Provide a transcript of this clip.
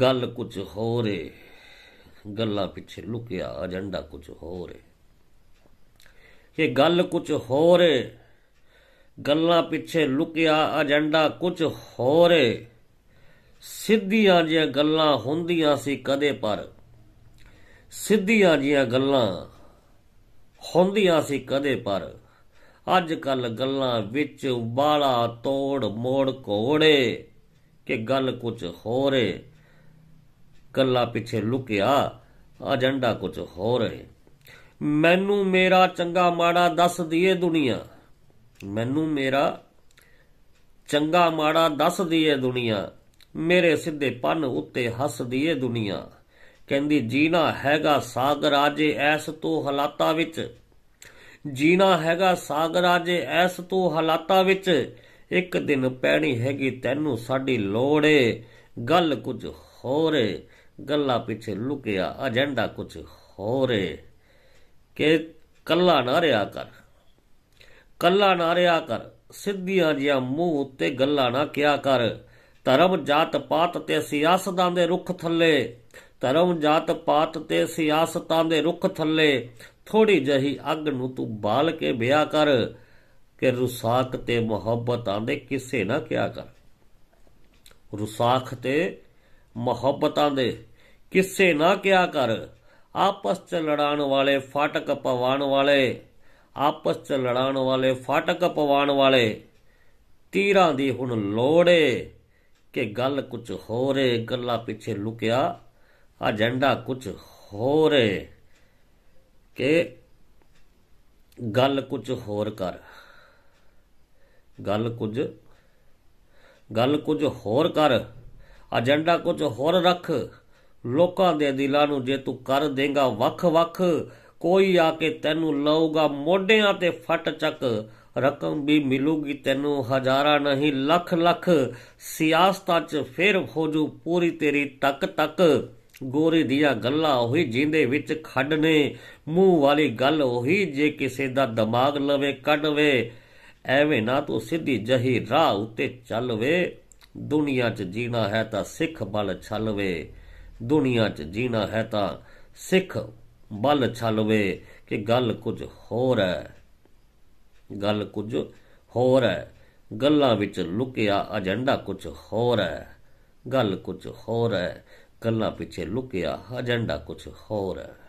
ਗੱਲ ਕੁਝ ਹੋਰ ਏ ਗੱਲਾਂ ਪਿੱਛੇ ਲੁਕਿਆ ਏਜੰਡਾ ਕੁਝ ਹੋਰ ਏ ਇਹ ਗੱਲ ਕੁਝ ਹੋਰ ਏ ਗੱਲਾਂ ਪਿੱਛੇ ਲੁਕਿਆ ਏਜੰਡਾ ਕੁਝ ਹੋਰ ਏ ਸਿੱਧੀਆਂ ਜੀਆਂ ਗੱਲਾਂ ਹੁੰਦੀਆਂ ਸੀ ਕਦੇ ਪਰ ਸਿੱਧੀਆਂ ਜੀਆਂ ਗੱਲਾਂ ਹੁੰਦੀਆਂ ਸੀ ਕਦੇ ਪਰ ਅੱਜ ਕੱਲ ਗੱਲਾਂ ਵਿੱਚ ਬਾਲਾ ਤੋੜ ਮੋੜ ਘੋੜੇ ਕਿ ਗੱਲ ਕੁਝ ਹੋਰ ਏ ਕੱਲਾ ਪਿੱਛੇ ਲੁਕਿਆ ਅਜੰਡਾ ਕੁਝ ਹੋਰ ਹੈ ਮੈਨੂੰ ਮੇਰਾ ਚੰਗਾ ਮਾੜਾ ਦੱਸ ਦਈਏ ਦੁਨੀਆ ਮੈਨੂੰ ਮੇਰਾ ਚੰਗਾ ਮਾੜਾ ਦੱਸ ਦਈਏ ਦੁਨੀਆ ਮੇਰੇ ਸਿੱਧੇ ਪੰਨ ਉੱਤੇ ਹੱਸ ਦਈਏ ਦੁਨੀਆ ਕਹਿੰਦੀ ਜੀਣਾ ਹੈਗਾ ਸਾਗਰ ਆਜੇ ਐਸ ਤੋਂ ਹਾਲਾਤਾਂ ਵਿੱਚ ਜੀਣਾ ਹੈਗਾ ਸਾਗਰ ਆਜੇ ਐਸ ਤੋਂ ਹਾਲਾਤਾਂ ਵਿੱਚ ਇੱਕ ਦਿਨ ਪੈਣੀ ਹੈਗੀ ਤੈਨੂੰ ਸਾਡੀ ਲੋੜ ਏ ਗੱਲ ਕੁਝ ਹੋਰ ਏ ਗੱਲਾਂ ਪਿੱਛੇ ਲੁਕਿਆ ਏਜੰਡਾ ਕੁਝ ਹੋਰ ਏ ਕਿ ਕੱਲਾ ਨਾ ਰਿਆ ਕਰ ਕੱਲਾ ਨਾ ਰਿਆ ਕਰ ਸਿੱਧੀਆਂ ਜਿਆ ਮੂੰਹ ਉੱਤੇ ਗੱਲਾਂ ਨਾ ਕਿਆ ਕਰ ਧਰਮ ਜਾਤ ਪਾਤ ਤੇ ਸਿਆਸਤਾਂ ਦੇ ਰੁੱਖ ਥੱਲੇ ਧਰਮ ਜਾਤ ਪਾਤ ਤੇ ਸਿਆਸਤਾਂ ਦੇ ਰੁੱਖ ਥੱਲੇ ਥੋੜੀ ਜਹੀ ਅੱਗ ਨੂੰ ਤੂੰ ਬਾਲ ਕੇ ਵਿਆਹ ਕਰ ਕਿ ਰੁਸਾਖ ਤੇ ਮੁਹੱਬਤਾਂ ਦੇ ਕਿਸੇ ਨਾ ਕਿਆ ਕਰ ਰੁਸਾਖ ਤੇ ਮੁਹੱਬਤਾਂ ਦੇ ਕਿਸੇ ਨਾ ਕਿਆ ਕਰ ਆਪਸ ਚ ਲੜਾਣ ਵਾਲੇ ਫਾਟਕ ਪਵਾਣ ਵਾਲੇ ਆਪਸ ਚ ਲੜਾਣ ਵਾਲੇ ਫਾਟਕ ਪਵਾਣ ਵਾਲੇ ਤੀਰਾਂ ਦੀ ਹੁਣ ਲੋੜੇ ਕਿ ਗੱਲ ਕੁਝ ਹੋਰ ਏ ਗੱਲਾਂ ਪਿੱਛੇ ਲੁਕਿਆ ਅਜੰਡਾ ਕੁਝ ਹੋਰ ਏ ਕਿ ਗੱਲ ਕੁਝ ਹੋਰ ਕਰ ਗੱਲ ਕੁਝ ਗੱਲ ਕੁਝ ਹੋਰ ਕਰ ਅਜੰਡਾ ਕੁਝ ਹੋਰ ਰੱਖ ਲੋਕਾਂ ਦੇ ਦਿਲਾਂ ਨੂੰ ਜੇ ਤੂੰ ਕਰ ਦੇਗਾ ਵੱਖ-ਵੱਖ ਕੋਈ ਆ ਕੇ ਤੈਨੂੰ ਲਊਗਾ ਮੋਢਿਆਂ ਤੇ ਫਟ ਚੱਕ ਰਕਮ ਵੀ ਮਿਲੂਗੀ ਤੈਨੂੰ ਹਜ਼ਾਰਾਂ ਨਹੀਂ ਲੱਖ ਲੱਖ ਸਿਆਸਤਾਂ 'ਚ ਫੇਰ ਹੋਜੂ ਪੂਰੀ ਤੇਰੀ ਤੱਕ ਤੱਕ ਗੋਰੇ ਦੀਆਂ ਗੱਲਾਂ ਉਹੀ ਜਿੰਦੇ ਵਿੱਚ ਖੱਡ ਨੇ ਮੂੰਹ ਵਾਲੀ ਗੱਲ ਉਹੀ ਜੇ ਕਿਸੇ ਦਾ ਦਿਮਾਗ ਲਵੇ ਕੱਢਵੇ ਐਵੇਂ ਨਾ ਤੂੰ ਸਿੱਧੀ ਜਹੀ ਰਾਹ ਉੱਤੇ ਚੱਲਵੇ ਦੁਨੀਆ 'ਚ ਜੀਣਾ ਹੈ ਤਾਂ ਸਿੱਖ ਬਲ ਛਲਵੇ ਦੁਨੀਆ 'ਚ ਜੀਣਾ ਹੈ ਤਾਂ ਸਿੱਖ ਬਲ ਛਲਵੇ ਕਿ ਗੱਲ ਕੁਝ ਹੋਰ ਹੈ ਗੱਲ ਕੁਝ ਹੋਰ ਹੈ ਗੱਲਾਂ ਵਿੱਚ ਲੁਕਿਆ ਏਜੰਡਾ ਕੁਝ ਹੋਰ ਹੈ ਗੱਲ ਕੁਝ ਹੋਰ ਹੈ ਗੱਲਾਂ ਪਿੱਛੇ ਲੁਕਿਆ ਏਜੰਡਾ ਕੁਝ ਹੋਰ ਹੈ